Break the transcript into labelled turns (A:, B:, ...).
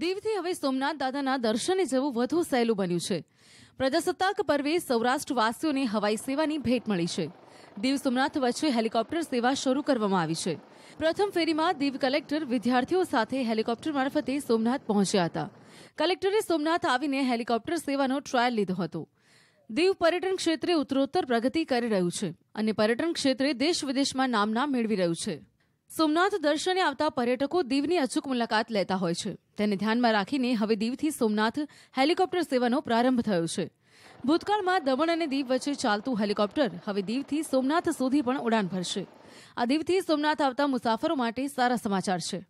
A: દીવથી હવે સોમનાથ દાદાના દર્શને જવું વધુ સહેલું બન્યું છે પ્રજાસત્તાક પર્વે સૌરાષ્ટ્રવાસીઓને હવાઈ સેવાની ભેટ મળી છે દીવ સોમનાથ વચ્ચે હેલિકોપ્ટર સેવા શરૂ કરવામાં આવી છે પ્રથમ ફેરીમાં દીવ કલેક્ટર વિદ્યાર્થીઓ સાથે હેલિકોપ્ટર મારફતે સોમનાથ પહોંચ્યા હતા કલેક્ટરે સોમનાથ આવીને હેલિકોપ્ટર સેવાનો ટ્રાયલ લીધો હતો દીવ પર્યટન ક્ષેત્રે ઉત્તરોત્તર પ્રગતિ કરી રહ્યું છે અને પર્યટન ક્ષેત્રે દેશ વિદેશમાં નામના મેળવી રહ્યું છે સોમનાથ દર્શને આવતા પર્યટકો દીવની અચૂક મુલાકાત લેતા હોય છે તેને ધ્યાનમાં રાખીને હવે દીવથી સોમનાથ હેલિકોપ્ટર સેવાનો પ્રારંભ થયો છે ભૂતકાળમાં દમણ અને દીવ વચ્ચે ચાલતું હેલિકોપ્ટર હવે દીવથી સોમનાથ સુધી પણ ઉડાન ભરશે આ દીવથી સોમનાથ આવતા મુસાફરો માટે સારા સમાચાર છે